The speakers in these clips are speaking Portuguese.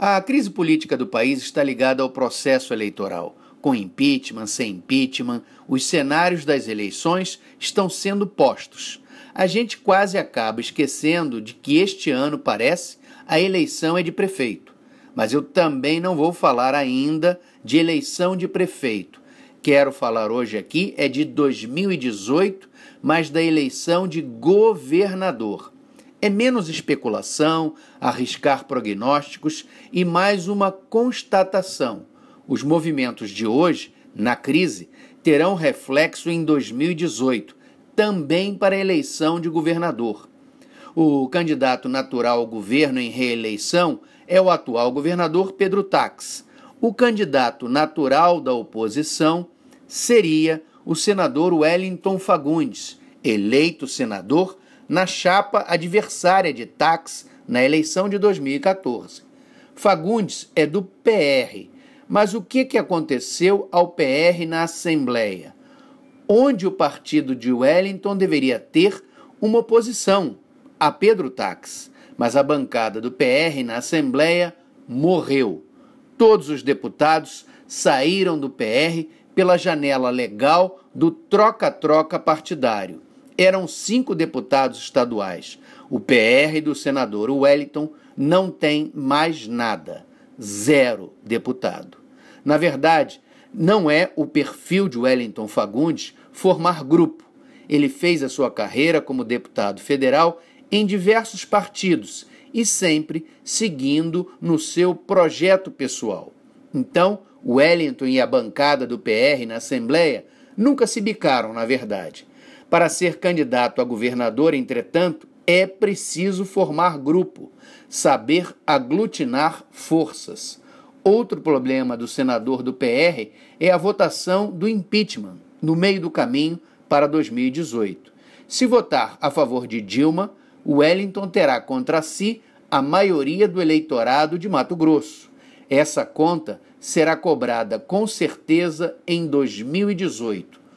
A crise política do país está ligada ao processo eleitoral. Com impeachment, sem impeachment, os cenários das eleições estão sendo postos. A gente quase acaba esquecendo de que este ano, parece, a eleição é de prefeito. Mas eu também não vou falar ainda de eleição de prefeito. Quero falar hoje aqui é de 2018, mas da eleição de governador. É menos especulação, arriscar prognósticos e mais uma constatação. Os movimentos de hoje, na crise, terão reflexo em 2018, também para a eleição de governador. O candidato natural ao governo em reeleição é o atual governador Pedro Tax. O candidato natural da oposição seria o senador Wellington Fagundes, eleito senador na chapa adversária de Tax na eleição de 2014. Fagundes é do PR, mas o que, que aconteceu ao PR na Assembleia? Onde o partido de Wellington deveria ter uma oposição a Pedro Tax, mas a bancada do PR na Assembleia morreu. Todos os deputados saíram do PR pela janela legal do troca-troca partidário eram cinco deputados estaduais. O PR do senador Wellington não tem mais nada. Zero deputado. Na verdade, não é o perfil de Wellington Fagundes formar grupo. Ele fez a sua carreira como deputado federal em diversos partidos e sempre seguindo no seu projeto pessoal. Então, Wellington e a bancada do PR na Assembleia nunca se bicaram, na verdade. Para ser candidato a governador, entretanto, é preciso formar grupo, saber aglutinar forças. Outro problema do senador do PR é a votação do impeachment, no meio do caminho para 2018. Se votar a favor de Dilma, Wellington terá contra si a maioria do eleitorado de Mato Grosso. Essa conta será cobrada com certeza em 2018.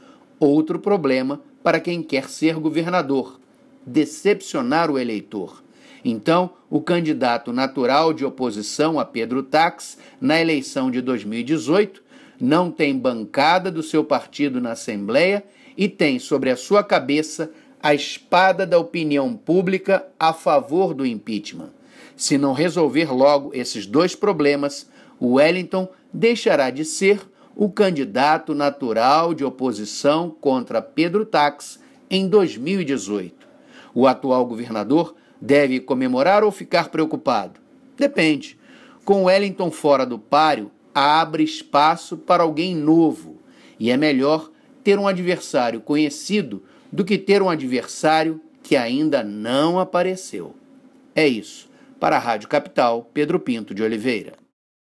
Outro problema para quem quer ser governador: decepcionar o eleitor. Então, o candidato natural de oposição a Pedro Tax, na eleição de 2018, não tem bancada do seu partido na Assembleia e tem sobre a sua cabeça a espada da opinião pública a favor do impeachment. Se não resolver logo esses dois problemas, o Wellington deixará de ser o candidato natural de oposição contra Pedro Tax em 2018. O atual governador deve comemorar ou ficar preocupado? Depende. Com Wellington fora do páreo, abre espaço para alguém novo. E é melhor ter um adversário conhecido do que ter um adversário que ainda não apareceu. É isso. Para a Rádio Capital, Pedro Pinto de Oliveira.